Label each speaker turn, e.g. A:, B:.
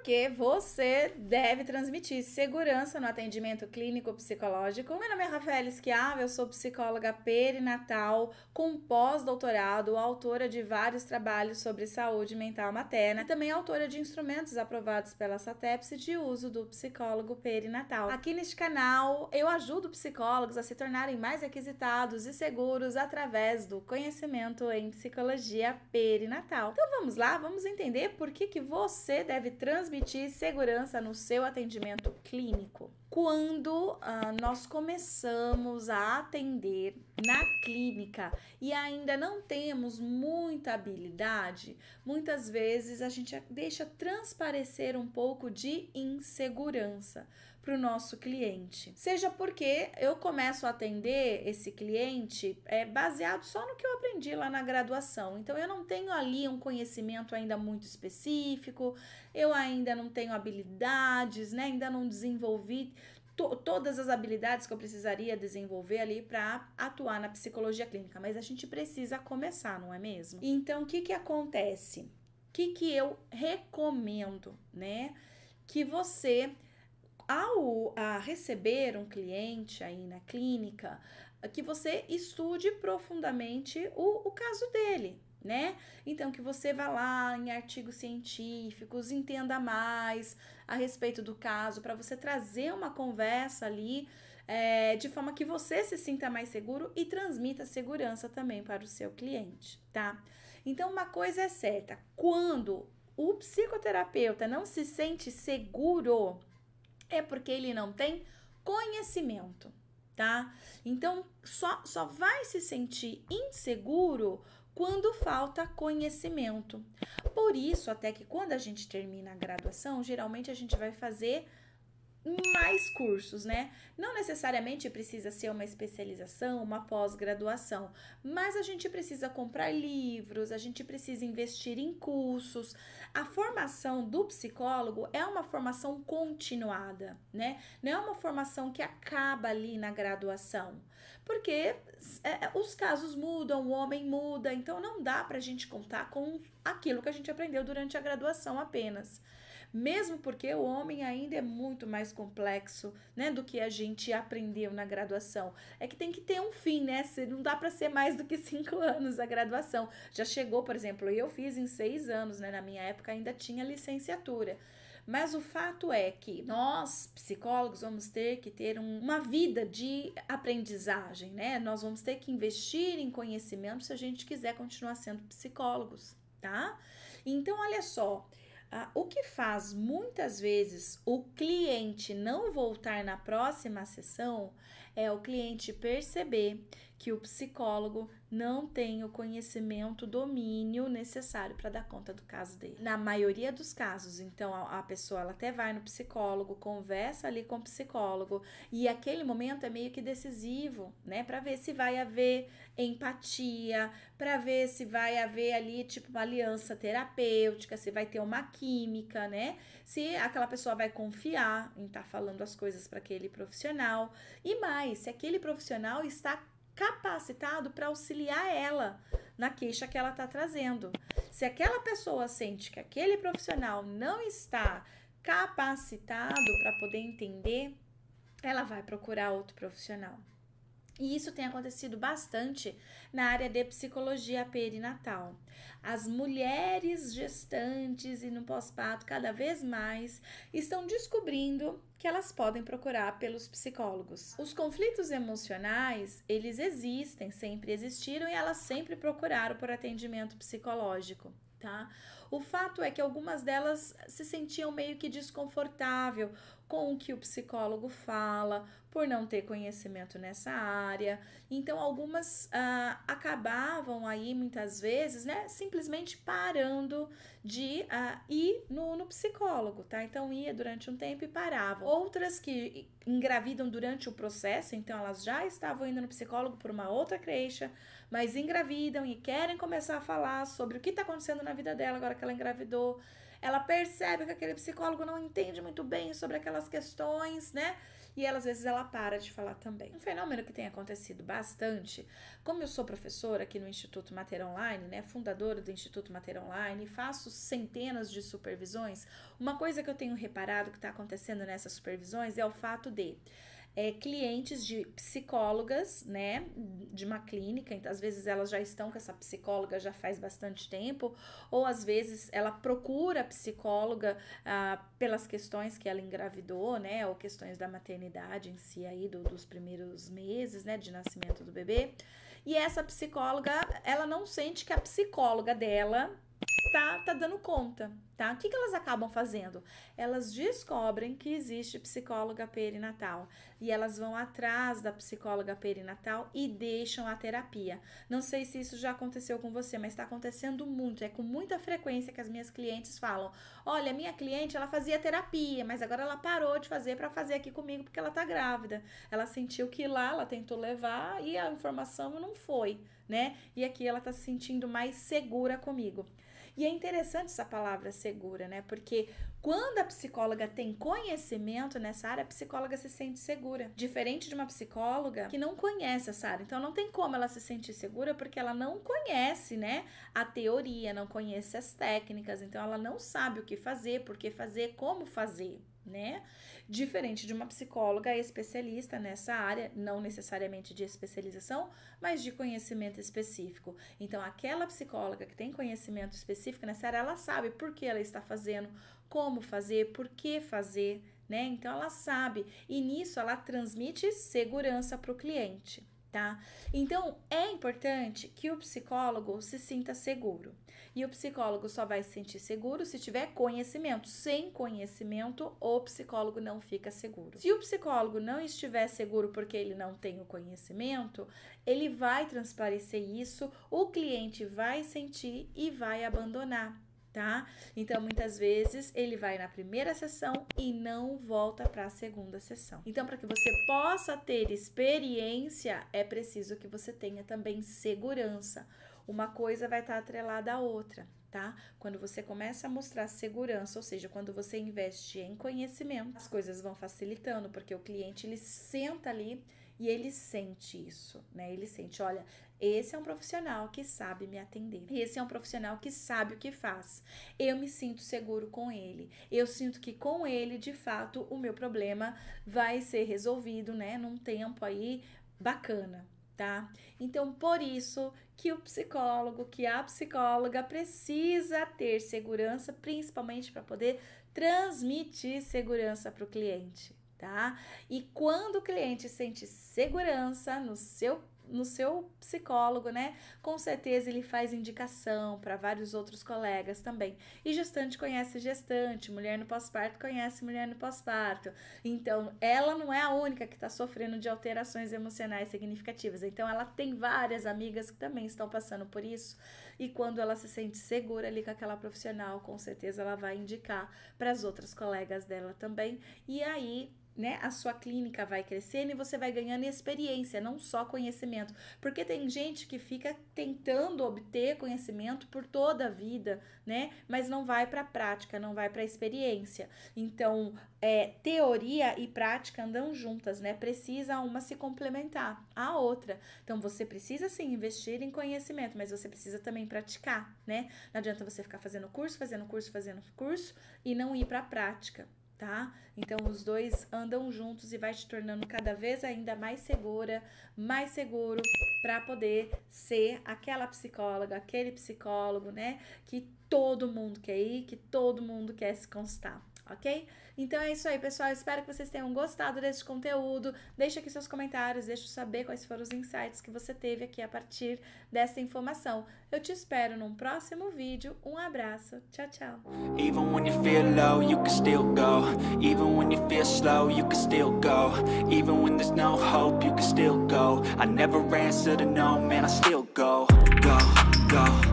A: porque você deve transmitir segurança no atendimento clínico psicológico. Meu nome é Rafael Esquiava, eu sou psicóloga perinatal com pós-doutorado, autora de vários trabalhos sobre saúde mental materna e também autora de instrumentos aprovados pela SATEPS de uso do psicólogo perinatal. Aqui neste canal eu ajudo psicólogos a se tornarem mais requisitados e seguros através do conhecimento em psicologia perinatal. Então vamos lá, vamos entender por que, que você deve transmitir transmitir segurança no seu atendimento clínico. Quando ah, nós começamos a atender na clínica e ainda não temos muita habilidade, muitas vezes a gente deixa transparecer um pouco de insegurança para o nosso cliente. Seja porque eu começo a atender esse cliente é, baseado só no que eu aprendi lá na graduação. Então eu não tenho ali um conhecimento ainda muito específico, eu ainda não tenho habilidades, né? Ainda não desenvolvi to todas as habilidades que eu precisaria desenvolver ali para atuar na psicologia clínica. Mas a gente precisa começar, não é mesmo? Então o que que acontece? O que que eu recomendo, né? Que você ao a ah, receber um cliente aí na clínica, que você estude profundamente o, o caso dele, né? Então, que você vá lá em artigos científicos, entenda mais a respeito do caso, para você trazer uma conversa ali é, de forma que você se sinta mais seguro e transmita segurança também para o seu cliente, tá? Então, uma coisa é certa: quando o psicoterapeuta não se sente seguro, é porque ele não tem conhecimento, tá? Então só, só vai se sentir inseguro quando falta conhecimento. Por isso, até que quando a gente termina a graduação, geralmente a gente vai fazer mais cursos, né? Não necessariamente precisa ser uma especialização, uma pós-graduação, mas a gente precisa comprar livros, a gente precisa investir em cursos. A formação do psicólogo é uma formação continuada, né? Não é uma formação que acaba ali na graduação, porque é, é os casos mudam, o homem muda, então não dá para a gente contar com aquilo que a gente aprendeu durante a graduação apenas mesmo porque o homem ainda é muito mais complexo, né, do que a gente aprendeu na graduação. É que tem que ter um fim, né? Não dá para ser mais do que cinco anos a graduação. Já chegou, por exemplo, eu fiz em seis anos, né? Na minha época ainda tinha licenciatura. Mas o fato é que nós, psicólogos, vamos ter que ter uma vida de aprendizagem, né? Nós vamos ter que investir em conhecimento se a gente quiser continuar sendo psicólogos, tá? Então, olha só, ah, o que faz muitas vezes o cliente não voltar na próxima sessão é o cliente perceber que o psicólogo não tem o conhecimento, domínio necessário para dar conta do caso dele. Na maioria dos casos, então a, a pessoa ela até vai no psicólogo, conversa ali com o psicólogo e aquele momento é meio que decisivo, né, para ver se vai haver empatia, para ver se vai haver ali tipo uma aliança terapêutica, se vai ter uma química, né? Se aquela pessoa vai confiar em estar tá falando as coisas para aquele profissional e mais, se aquele profissional está capacitado para auxiliar ela na queixa que ela está trazendo. Se aquela pessoa sente que aquele profissional não está capacitado para poder entender, ela vai procurar outro profissional. E isso tem acontecido bastante na área de psicologia perinatal. As mulheres gestantes e no pós-parto, cada vez mais, estão descobrindo que elas podem procurar pelos psicólogos. Os conflitos emocionais, eles existem, sempre existiram e elas sempre procuraram por atendimento psicológico. Tá? O fato é que algumas delas se sentiam meio que desconfortável com o que o psicólogo fala, por não ter conhecimento nessa área. Então, algumas ah, acabavam aí muitas vezes, né, simplesmente parando de ah, ir no, no psicólogo, tá? Então, ia durante um tempo e parava outras que engravidam durante o processo, então elas já estavam indo no psicólogo por uma outra creche, mas engravidam e querem começar a falar sobre o que está acontecendo na vida dela agora que ela engravidou ela percebe que aquele psicólogo não entende muito bem sobre aquelas questões, né? E ela, às vezes ela para de falar também. Um fenômeno que tem acontecido bastante, como eu sou professora aqui no Instituto Mater Online, né, fundadora do Instituto Mater Online, faço centenas de supervisões, uma coisa que eu tenho reparado que está acontecendo nessas supervisões é o fato de é, clientes de psicólogas, né, de uma clínica, então, às vezes elas já estão com essa psicóloga já faz bastante tempo, ou às vezes ela procura a psicóloga ah, pelas questões que ela engravidou, né, ou questões da maternidade em si aí, do, dos primeiros meses, né, de nascimento do bebê, e essa psicóloga, ela não sente que a psicóloga dela tá, tá dando conta, tá? O que, que elas acabam fazendo? Elas descobrem que existe psicóloga perinatal e elas vão atrás da psicóloga perinatal e deixam a terapia. Não sei se isso já aconteceu com você, mas está acontecendo muito. É com muita frequência que as minhas clientes falam: Olha, minha cliente ela fazia terapia, mas agora ela parou de fazer para fazer aqui comigo porque ela tá grávida. Ela sentiu que lá ela tentou levar e a informação não foi, né? E aqui ela tá se sentindo mais segura comigo. E é interessante essa palavra segura, né? Porque quando a psicóloga tem conhecimento nessa área, a psicóloga se sente segura. Diferente de uma psicóloga que não conhece essa área. Então não tem como ela se sentir segura porque ela não conhece, né? A teoria, não conhece as técnicas. Então ela não sabe o que fazer, por que fazer, como fazer né? Diferente de uma psicóloga especialista nessa área, não necessariamente de especialização, mas de conhecimento específico. Então, aquela psicóloga que tem conhecimento específico nessa área, ela sabe por que ela está fazendo, como fazer, por que fazer, né? Então, ela sabe e nisso ela transmite segurança para o cliente tá? Então é importante que o psicólogo se sinta seguro. E o psicólogo só vai se sentir seguro se tiver conhecimento. Sem conhecimento, o psicólogo não fica seguro. Se o psicólogo não estiver seguro porque ele não tem o conhecimento, ele vai transparecer isso, o cliente vai sentir e vai abandonar tá? Então, muitas vezes ele vai na primeira sessão e não volta para a segunda sessão. Então, para que você possa ter experiência, é preciso que você tenha também segurança. Uma coisa vai estar tá atrelada à outra, tá? Quando você começa a mostrar segurança, ou seja, quando você investe em conhecimento, as coisas vão facilitando, porque o cliente ele senta ali e ele sente isso, né? Ele sente, olha, esse é um profissional que sabe me atender. Esse é um profissional que sabe o que faz. Eu me sinto seguro com ele. Eu sinto que com ele, de fato, o meu problema vai ser resolvido, né, num tempo aí bacana. Tá? Então, por isso que o psicólogo, que a psicóloga precisa ter segurança, principalmente para poder transmitir segurança para o cliente, tá? E quando o cliente sente segurança no seu no seu psicólogo, né? Com certeza ele faz indicação para vários outros colegas também. E gestante conhece gestante, mulher no pós-parto conhece mulher no pós-parto. Então, ela não é a única que está sofrendo de alterações emocionais significativas. Então, ela tem várias amigas que também estão passando por isso. E quando ela se sente segura ali com aquela profissional, com certeza ela vai indicar para as outras colegas dela também. E aí né, a sua clínica vai crescendo e você vai ganhando experiência, não só conhecimento. Porque tem gente que fica tentando obter conhecimento por toda a vida, né, mas não vai para a prática, não vai para a experiência. Então, é, teoria e prática andam juntas, né? Precisa uma se complementar à outra. Então, você precisa sim investir em conhecimento, mas você precisa também praticar, né? Não adianta você ficar fazendo curso, fazendo curso, fazendo curso e não ir para a prática tá? Então os dois andam juntos e vai te tornando cada vez ainda mais segura, mais seguro para poder ser aquela psicóloga, aquele psicólogo, né? Que todo mundo quer ir, que todo mundo quer se constar ok? Então é isso aí, pessoal. Espero que vocês tenham gostado desse conteúdo. Deixa aqui seus comentários, deixa eu saber quais foram os insights que você teve aqui a partir dessa informação. Eu te espero num próximo vídeo. Um abraço. Tchau, tchau.